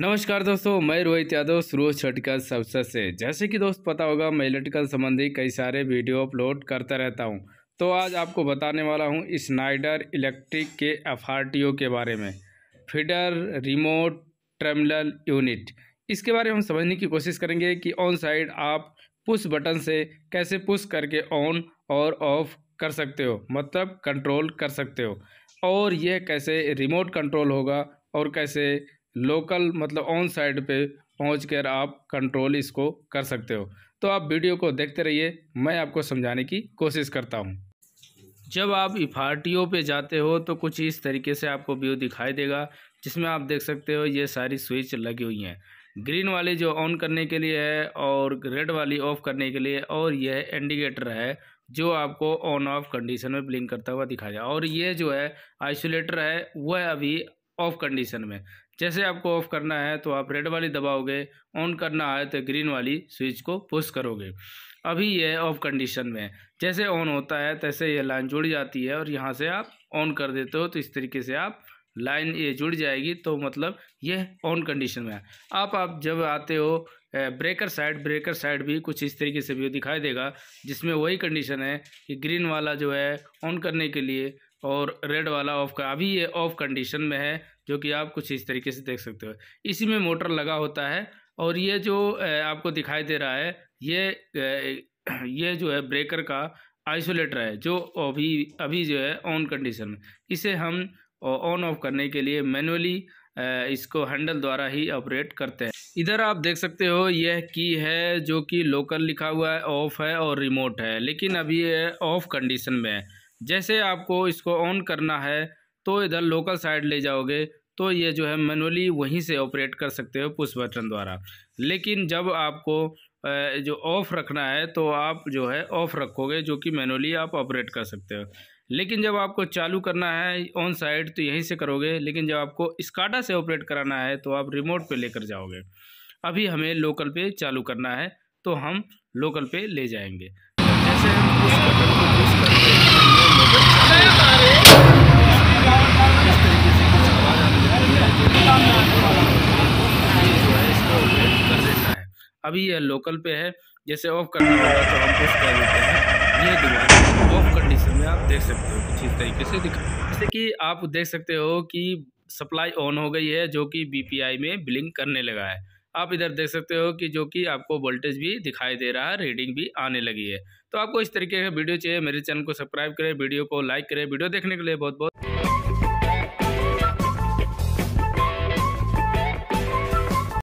नमस्कार दोस्तों मैं रोहित यादव सुरोज छटकर सबसे से जैसे कि दोस्त पता होगा मैं इलेक्ट्रिकल संबंधी कई सारे वीडियो अपलोड करता रहता हूं तो आज आपको बताने वाला हूं स्नाइडर इलेक्ट्रिक के एफ के बारे में फीडर रिमोट टर्मिनल यूनिट इसके बारे में हम समझने की कोशिश करेंगे कि ऑन साइड आप पुश बटन से कैसे पुश करके ऑन और ऑफ कर सकते हो मतलब कंट्रोल कर सकते हो और यह कैसे रिमोट कंट्रोल होगा और कैसे लोकल मतलब ऑन साइड पे पहुँच कर आप कंट्रोल इसको कर सकते हो तो आप वीडियो को देखते रहिए मैं आपको समझाने की कोशिश करता हूँ जब आप इफार्टियो e पे जाते हो तो कुछ इस तरीके से आपको व्यू दिखाई देगा जिसमें आप देख सकते हो ये सारी स्विच लगी हुई हैं ग्रीन वाली जो ऑन करने के लिए है और रेड वाली ऑफ़ करने के लिए और यह इंडिकेटर है जो आपको ऑन ऑफ कंडीशन में ब्लिंक करता हुआ दिखाया और ये जो है आइसोलेटर है वह अभी ऑफ कंडीशन में जैसे आपको ऑफ करना है तो आप रेड वाली दबाओगे ऑन करना है तो ग्रीन वाली स्विच को पुश करोगे अभी यह ऑफ कंडीशन में है जैसे ऑन होता है तैसे यह लाइन जुड़ जाती है और यहाँ से आप ऑन कर देते हो तो इस तरीके से आप लाइन ये जुड़ जाएगी तो मतलब यह ऑन कंडीशन में है आप आप जब आते हो ब्रेकर साइड ब्रेकर साइड भी कुछ इस तरीके से भी दिखाई देगा जिसमें वही कंडीशन है कि ग्रीन वाला जो है ऑन करने के लिए और रेड वाला ऑफ का अभी ये ऑफ कंडीशन में है जो कि आप कुछ इस तरीके से देख सकते हो इसी में मोटर लगा होता है और ये जो आपको दिखाई दे रहा है ये ये जो है ब्रेकर का आइसोलेटर है जो अभी अभी जो है ऑन कंडीशन में इसे हम ऑन ऑफ करने के लिए मैनुअली इसको हैंडल द्वारा ही ऑपरेट करते हैं इधर आप देख सकते हो यह की है जो कि लोकल लिखा हुआ है ऑफ़ है और रिमोट है लेकिन अभी ये ऑफ़ कंडीशन में है जैसे आपको इसको ऑन करना है तो इधर लोकल साइड ले जाओगे तो ये जो है मैनुअली वहीं से ऑपरेट कर सकते हो पुश बटन द्वारा लेकिन जब आपको जो ऑफ़ रखना है तो आप जो है ऑफ़ रखोगे जो कि मैनुअली आप ऑपरेट कर सकते हो लेकिन जब आपको चालू करना है ऑन साइड तो यहीं से करोगे लेकिन जब आपको स्काटा से ऑपरेट कराना है तो आप रिमोट पे लेकर जाओगे अभी हमें लोकल पे चालू करना है तो हम लोकल पे ले जाएंगे जैसे हम अभी यह लोकल पे है जैसे ऑफ करना होगा तो हम पुश कर देते हैं ये दोबारा ऑफ कंडीशन में आप देख सकते हो कुछ इस तरीके से दिखा जैसे कि आप देख सकते हो कि सप्लाई ऑन हो गई है जो कि बीपीआई में बिलिंग करने लगा है आप इधर देख सकते हो कि जो कि आपको वोल्टेज भी दिखाई दे रहा है रीडिंग भी आने लगी है तो आपको इस तरीके का वीडियो चाहिए मेरे चैनल को सब्सक्राइब करें वीडियो को लाइक करें वीडियो देखने के लिए बहुत बहुत